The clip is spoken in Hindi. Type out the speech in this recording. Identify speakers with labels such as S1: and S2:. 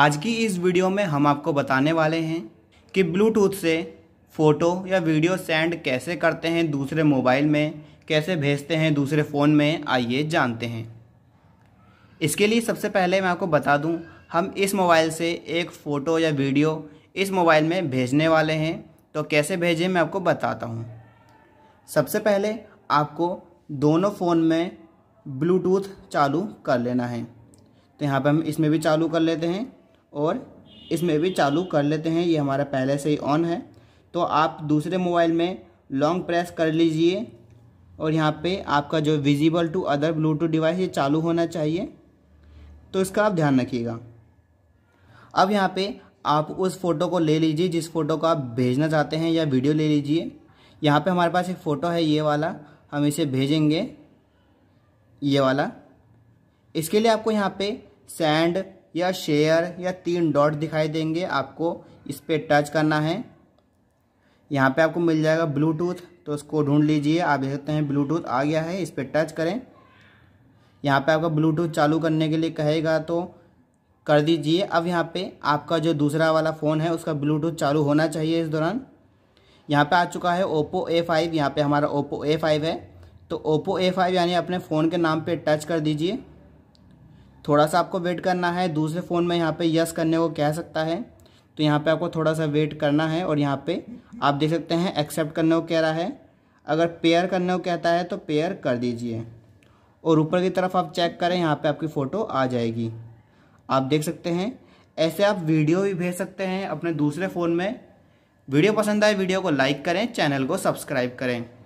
S1: आज की इस वीडियो में हम आपको बताने वाले हैं कि ब्लूटूथ से फ़ोटो या वीडियो सेंड कैसे करते हैं दूसरे मोबाइल में कैसे भेजते हैं दूसरे फ़ोन में आइए जानते हैं इसके लिए सबसे पहले मैं आपको बता दूं हम इस मोबाइल से एक फ़ोटो या वीडियो इस मोबाइल में भेजने वाले हैं तो कैसे भेजें मैं आपको बताता हूँ सबसे पहले आपको दोनों फ़ोन में ब्लूटूथ चालू कर लेना है तो यहाँ पर हम इसमें भी चालू कर लेते हैं और इसमें भी चालू कर लेते हैं ये हमारा पहले से ही ऑन है तो आप दूसरे मोबाइल में लॉन्ग प्रेस कर लीजिए और यहाँ पे आपका जो visible to other Bluetooth device ये चालू होना चाहिए तो इसका आप ध्यान रखिएगा अब यहाँ पे आप उस फ़ोटो को ले लीजिए जिस फ़ोटो को आप भेजना चाहते हैं या वीडियो ले लीजिए यहाँ पे हमारे पास एक फ़ोटो है ये वाला हम इसे भेजेंगे ये वाला इसके लिए आपको यहाँ पे सैंड या शेयर या तीन डॉट दिखाई देंगे आपको इस पर टच करना है यहाँ पे आपको मिल जाएगा ब्लूटूथ तो उसको ढूंढ लीजिए आप देख सकते हैं ब्लूटूथ आ गया है इस पर टच करें यहाँ पे आपका ब्लूटूथ चालू करने के लिए कहेगा तो कर दीजिए अब यहाँ पे आपका जो दूसरा वाला फ़ोन है उसका ब्लूटूथ चालू होना चाहिए इस दौरान यहाँ पे आ चुका है ओप्पो ए फाइव यहाँ पर हमारा ओप्पो ए फाइव है तो ओप्पो ए फाइव यानी अपने फ़ोन के नाम पे टच कर दीजिए थोड़ा सा आपको वेट करना है दूसरे फ़ोन में यहाँ पे यस करने को कह सकता है तो यहाँ पे आपको थोड़ा सा वेट करना है और यहाँ पे आप देख सकते हैं एक्सेप्ट करने को कह रहा है अगर पेयर करने को कहता है तो पेयर कर दीजिए और ऊपर की तरफ आप चेक करें यहाँ पे आपकी फ़ोटो आ जाएगी आप देख सकते हैं ऐसे आप वीडियो भी भेज सकते हैं अपने दूसरे फ़ोन में वीडियो पसंद आए वीडियो को लाइक करें चैनल को सब्सक्राइब करें